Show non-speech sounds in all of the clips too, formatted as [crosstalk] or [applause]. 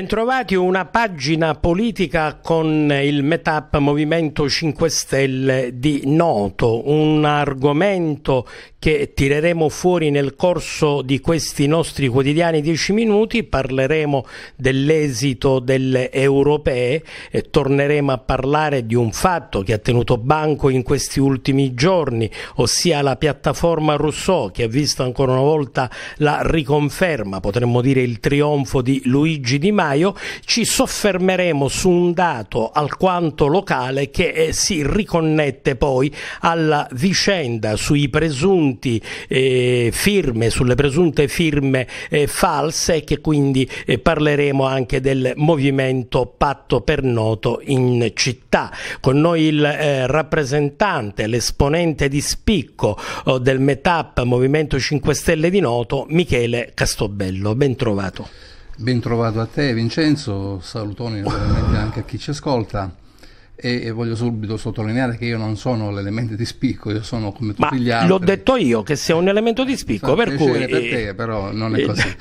Bentrovati una pagina politica con il Metap Movimento 5 Stelle di Noto, un argomento che tireremo fuori nel corso di questi nostri quotidiani dieci minuti, parleremo dell'esito delle europee e torneremo a parlare di un fatto che ha tenuto banco in questi ultimi giorni, ossia la piattaforma Rousseau che ha visto ancora una volta la riconferma, potremmo dire il trionfo di Luigi Di Maio, ci soffermeremo su un dato alquanto locale che eh, si riconnette poi alla vicenda sui presunti presunti eh, firme, sulle presunte firme eh, false e che quindi eh, parleremo anche del movimento Patto per Noto in città. Con noi il eh, rappresentante, l'esponente di spicco oh, del METAP Movimento 5 Stelle di Noto, Michele Castobello. Bentrovato. Bentrovato a te Vincenzo, salutoni naturalmente anche a chi ci ascolta e, e, voglio subito sottolineare che io non sono l'elemento di spicco, io sono come tutti Ma gli altri. L'ho detto io che sei un elemento di spicco, so, per cui... per eh, te, però non è eh, così. [laughs]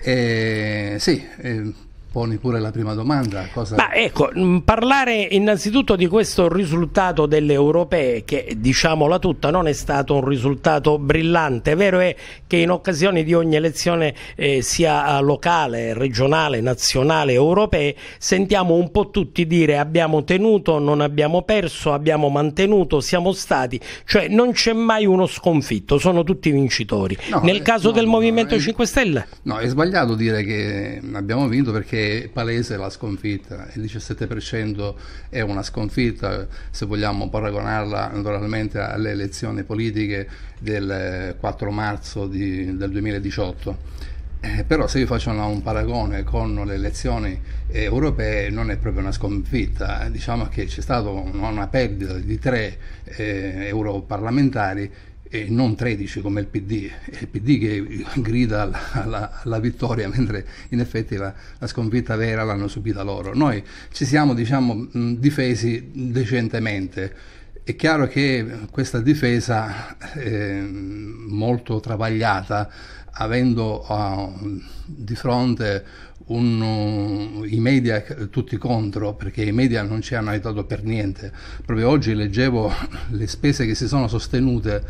Eh, sì, eh, poni pure la prima domanda. Cosa... Ma ecco, mm, parlare innanzitutto di questo risultato delle europee, che diciamola tutta, non è stato un risultato brillante. Vero è che in occasione di ogni elezione, eh, sia locale, regionale, nazionale, europee, sentiamo un po' tutti dire abbiamo tenuto, non abbiamo perso, abbiamo mantenuto, siamo stati, cioè non c'è mai uno sconfitto, sono tutti vincitori. No, Nel eh, caso eh, no, del Movimento eh, no, 5 Stelle? No, è sbagliato dire che abbiamo vinto perché palese la sconfitta, il 17% è una sconfitta se vogliamo paragonarla naturalmente alle elezioni politiche del 4 eh, marzo di, del 2018. Eh, però se io faccio un paragone con le elezioni eh, europee non è proprio una sconfitta, diciamo che c'è stata una, una perdita di tre eh, europarlamentari e non 13 come il PD, è il PD che grida alla, vittoria [laughs] mentre in effetti la, la, sconfitta vera l'hanno subita loro. Noi ci siamo diciamo, difesi decentemente. È chiaro che questa difesa eh, molto travagliata, avendo uh, di fronte un, eh, i media tutti contro, perché i media non ci hanno aiutato per niente. Proprio oggi leggevo [laughs] le spese che si sono sostenute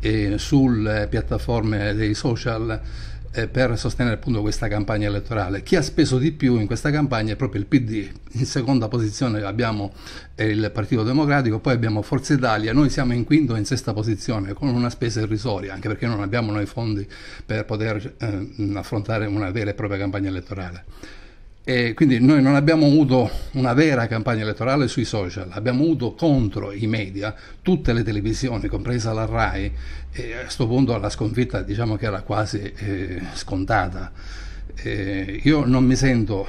eh, sulle piattaforme dei social eh, per sostenere appunto questa campagna elettorale. Chi ha speso di più in questa campagna è proprio il PD, in seconda posizione abbiamo eh, il Partito Democratico, poi abbiamo Forza Italia, noi siamo in quinta o in sesta posizione con una spesa irrisoria, anche perché non abbiamo noi fondi per poter eh, affrontare una vera e propria campagna elettorale. E quindi noi non abbiamo avuto una vera campagna elettorale sui social, abbiamo avuto contro i media tutte le televisioni, compresa la RAI, e a questo punto la sconfitta diciamo che era quasi eh, scontata. Eh, io non mi sento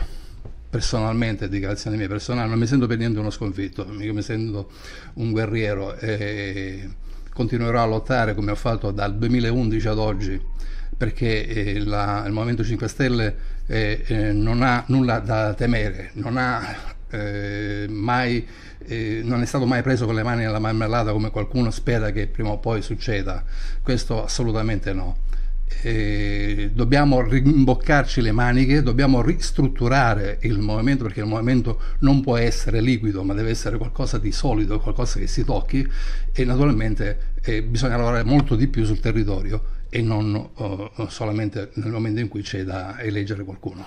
personalmente, dichiarazione mia personale, non mi sento per niente uno sconfitto, io mi sento un guerriero e continuerò a lottare come ho fatto dal 2011 ad oggi perché eh, la, il Movimento 5 Stelle eh, eh, non ha nulla da temere, non, ha, eh, mai, eh, non è stato mai preso con le mani nella marmellata come qualcuno spera che prima o poi succeda, questo assolutamente no. Eh, dobbiamo rimboccarci le maniche, dobbiamo ristrutturare il movimento perché il movimento non può essere liquido ma deve essere qualcosa di solido, qualcosa che si tocchi e naturalmente eh, bisogna lavorare molto di più sul territorio e non uh, solamente nel momento in cui c'è da eleggere qualcuno.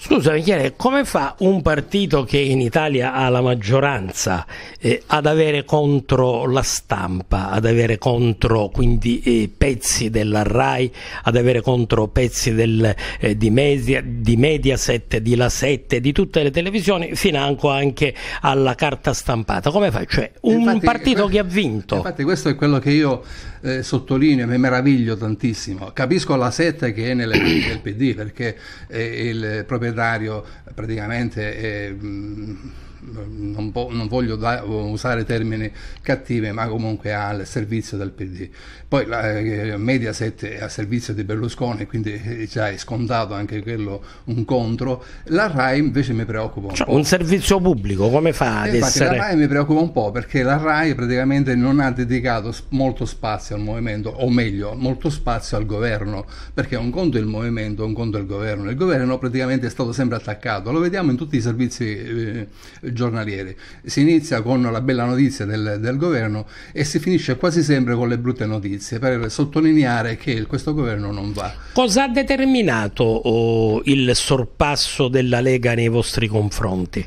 Scusa Michele, come fa un partito che in Italia ha la maggioranza eh, ad avere contro la stampa, ad avere contro quindi eh, pezzi della RAI, ad avere contro pezzi del, eh, di, media, di, Mediaset, di La 7, di tutte le televisioni, financo anche alla carta stampata? Come fa? Cioè, un infatti, partito que- che ha vinto. Infatti questo è quello che io eh, sottolineo, mi meraviglio tantissimo. Capisco la sette che è nel, nel PD perché eh, il proprietario praticamente... È, mh, mm, non, po- non voglio da- usare termini cattivi, ma comunque al servizio del PD. Poi la, eh, Mediaset è a servizio di Berlusconi, quindi eh, già è scontato anche quello un contro. La RAI invece mi preoccupa un cioè, po'. Un servizio pubblico, come fa ad infatti, essere... La RAI mi preoccupa un po' perché la RAI praticamente non ha dedicato molto spazio al movimento, o meglio, molto spazio al governo, perché un conto è il movimento, un conto è il governo. Il governo praticamente è stato sempre attaccato, lo vediamo in tutti i servizi eh, giornaliere. Si inizia con la bella notizia del, del, governo e si finisce quasi sempre con le brutte notizie per sottolineare che questo governo non va. Cosa ha determinato oh, il sorpasso della Lega nei vostri confronti?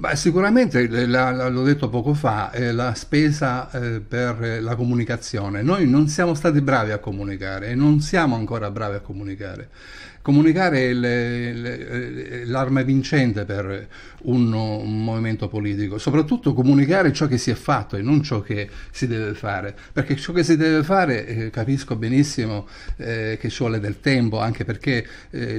Beh, sicuramente, eh, l'ho detto poco fa, eh, la spesa eh, per eh, la comunicazione. Noi non siamo stati bravi a comunicare e non siamo ancora bravi a comunicare. Comunicare è eh, l'arma vincente per un, un, movimento politico, soprattutto comunicare ciò che si è fatto e non ciò che si deve fare, perché ciò che si deve fare eh, capisco benissimo che ci vuole del tempo, anche perché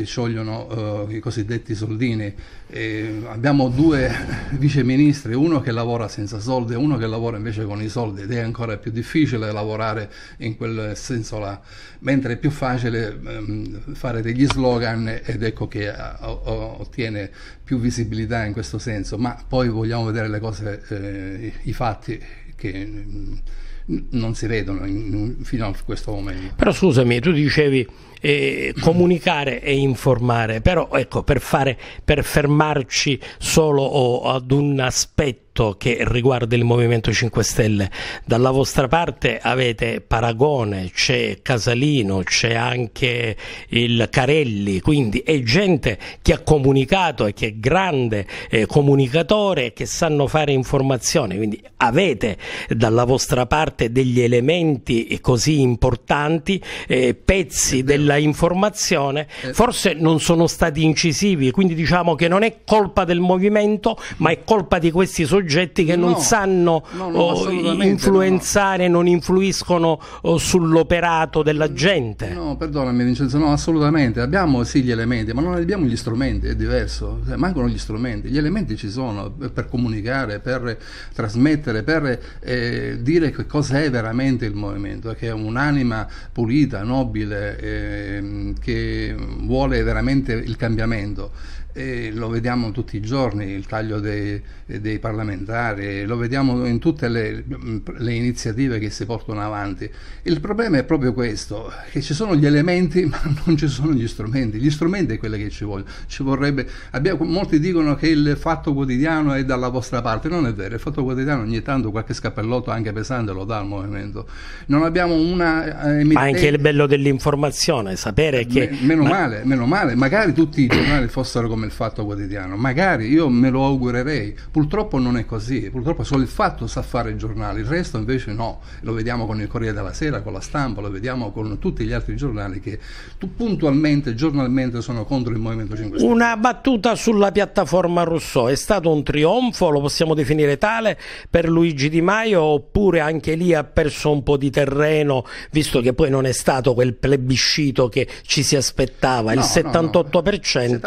sciogliono i cosiddetti soldini. Eh, abbiamo due viceministri, uno che lavora senza soldi e uno che lavora invece con i soldi ed è ancora più difficile lavorare in quel senso là, mentre è più facile ehm, fare degli slogan ed ecco che a, eh, ottiene più visibilità in questo senso, ma poi vogliamo vedere le cose, eh, i fatti che... Mh, mm, non si vedono in, in, fino a questo momento. Però scusami, tu dicevi eh, comunicare e informare, però ecco, per, fare, per fermarci solo ad un aspetto tutto che riguarda il Movimento 5 Stelle. Dalla vostra parte avete Paragone, c'è Casalino, c'è anche il Carelli, quindi è gente che ha comunicato e che è grande eh, comunicatore che sanno fare informazione, quindi avete dalla vostra parte degli elementi così importanti, eh, pezzi della informazione, eh. forse non sono stati incisivi, quindi diciamo che non è colpa del movimento, ma è colpa di questi soggetti soggetti che no, non sanno no, no, oh, influenzare, non influiscono oh, sull'operato della gente. No, perdonami Vincenzo, no, assolutamente. Abbiamo sì gli elementi, ma non abbiamo gli strumenti, è diverso. Cioè, mancano gli strumenti. Gli elementi ci sono per comunicare, per trasmettere, per eh, dire che cos'è veramente il movimento, che è un'anima pulita, nobile, eh, che vuole veramente il cambiamento. E lo vediamo tutti i giorni, il taglio dei, dei parlamentari, lo vediamo in tutte le, le, iniziative che si portano avanti. Il problema è proprio questo, che ci sono gli elementi [laughs] ma non ci sono gli strumenti. Gli strumenti è quello che ci, voglio, ci vorrebbe. Abbiamo, molti dicono che il fatto quotidiano è dalla vostra parte, non è vero, il fatto quotidiano ogni tanto qualche scappellotto anche pesante lo dà al movimento. Non abbiamo una... Eh, ma anche il bello dell'informazione, sapere eh, che... meno ma... male, meno male, magari tutti i giornali fossero come come il Fatto Quotidiano. Magari io me lo augurerei, purtroppo non è così, purtroppo solo il Fatto sa fare il giornale, il resto invece no, lo vediamo con il Corriere della Sera, con la stampa, lo vediamo con tutti gli altri giornali che puntualmente, giornalmente sono contro il Movimento 5 Stelle. Una battuta sulla piattaforma Rousseau, è stato un trionfo, lo possiamo definire tale, per Luigi Di Maio oppure anche lì ha perso un po' di terreno, visto che poi non è stato quel plebiscito che ci si aspettava, no, il 78%. No,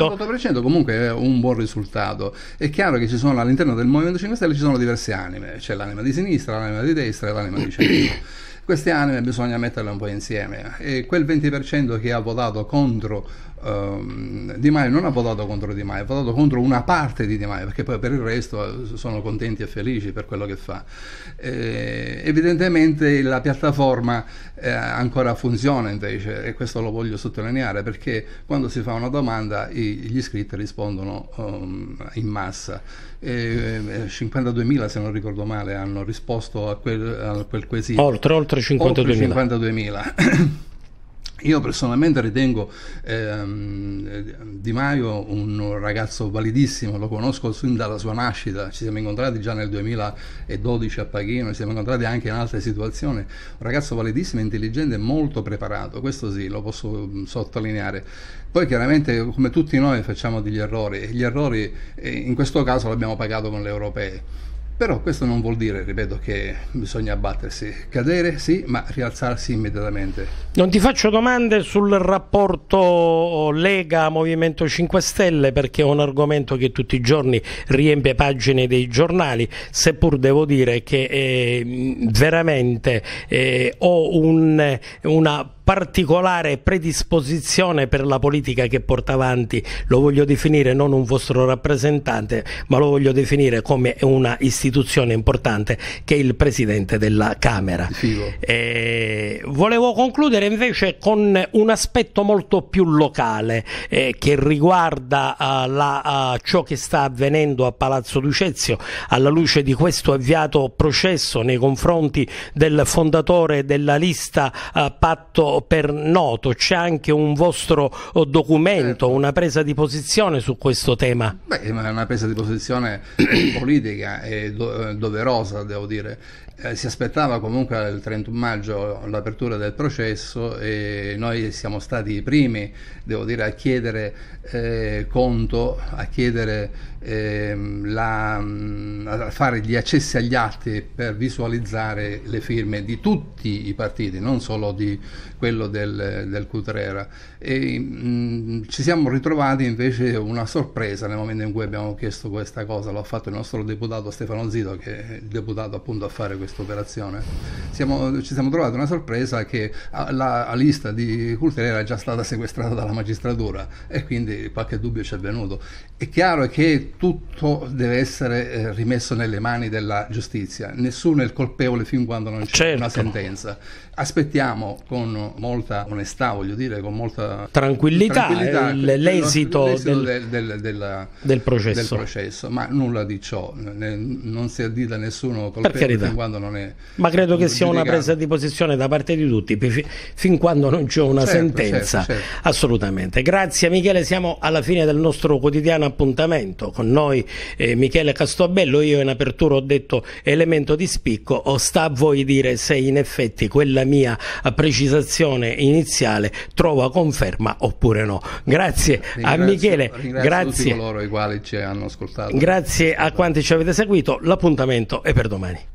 no. 78% comunque un buon risultato. È chiaro che ci sono all'interno del Movimento 5 Stelle ci sono diverse anime, c'è l'anima di sinistra, l'anima di destra e l'anima di centro. [coughs] Queste anime bisogna metterle un po' insieme e quel 20% che ha votato contro Ehm, di Maio non ha votato contro Di Maio, ha votato contro una parte di Di Maio, perché poi per il resto eh, sono contenti e felici per quello che fa. Eh, evidentemente la piattaforma eh, ancora funziona invece, e questo lo voglio sottolineare, perché quando si fa una domanda i, gli iscritti rispondono um, in massa. Eh, 52.000, se non ricordo male, hanno risposto a quel, a quel quesito. Oltre, oltre 52.000. Oltre 52.000. [clears throat] Io personalmente ritengo ehm, Di Maio un ragazzo validissimo, lo conosco fin dalla sua nascita, ci siamo incontrati già nel 2012 a Paghino, ci siamo incontrati anche in altre situazioni, un ragazzo validissimo, intelligente e molto preparato, questo sì, lo posso mm, sottolineare. Poi chiaramente come tutti noi facciamo degli errori e gli errori eh, in questo caso l'abbiamo pagato con le europee però questo non vuol dire, ripeto, che bisogna abbattersi, cadere sì, ma rialzarsi immediatamente. Non ti faccio domande sul rapporto Lega-Movimento 5 Stelle perché è un argomento che tutti i giorni riempie pagine dei giornali, seppur devo dire che eh, veramente eh, ho un, una particolare predisposizione per la politica che porta avanti, lo voglio definire non un vostro rappresentante, ma lo voglio definire come una istituzione importante che è il Presidente della Camera. Eh, volevo concludere invece con un aspetto molto più locale eh, che riguarda uh, la, uh, ciò che sta avvenendo a Palazzo Ducezio alla luce di questo avviato processo nei confronti del fondatore della lista uh, Patto per noto? C'è anche un vostro eh, documento, certo. una presa di posizione su questo tema? Beh, una presa di posizione [clears throat] politica e do eh, doverosa, devo dire. Eh, si aspettava comunque il 31 maggio l'apertura del processo e noi siamo stati i primi, devo dire, a chiedere eh, conto, a chiedere ehm, la, mm, fare gli accessi agli atti per visualizzare le firme di tutti i partiti, non solo di quello del, del Cutrera. E, mh, mm, ci siamo ritrovati invece una sorpresa nel momento in cui abbiamo chiesto questa cosa, l'ha fatto il nostro deputato Stefano Zito, che è il deputato appunto a fare questa operazione. ci siamo trovati una sorpresa che la, la lista di Cutrera era già stata sequestrata dalla magistratura e quindi qualche dubbio ci è venuto. È chiaro che tutto deve essere eh, rimesso nelle mani della giustizia, nessuno è il colpevole fin quando non c'è certo. una sentenza. Aspettiamo con molta onestà, voglio dire, con molta tranquillità, tranquillità l'esito, l'esito del, del, del, del, processo. processo. ma nulla di ciò, ne, non si addita nessuno colpevole fin quando non è... Ma credo che sia una presa di posizione da parte di tutti, fin quando non c'è una certo, certo, sentenza, certo, assolutamente. Grazie Michele, siamo alla fine del nostro quotidiano appuntamento. Con con noi eh, Michele Castobello, io in apertura ho detto elemento di spicco, o sta a voi dire se in effetti quella mia precisazione iniziale trova conferma oppure no. Grazie a Michele, grazie, a, coloro i quali ci hanno ascoltato. grazie a quanti ci avete seguito, l'appuntamento è per domani.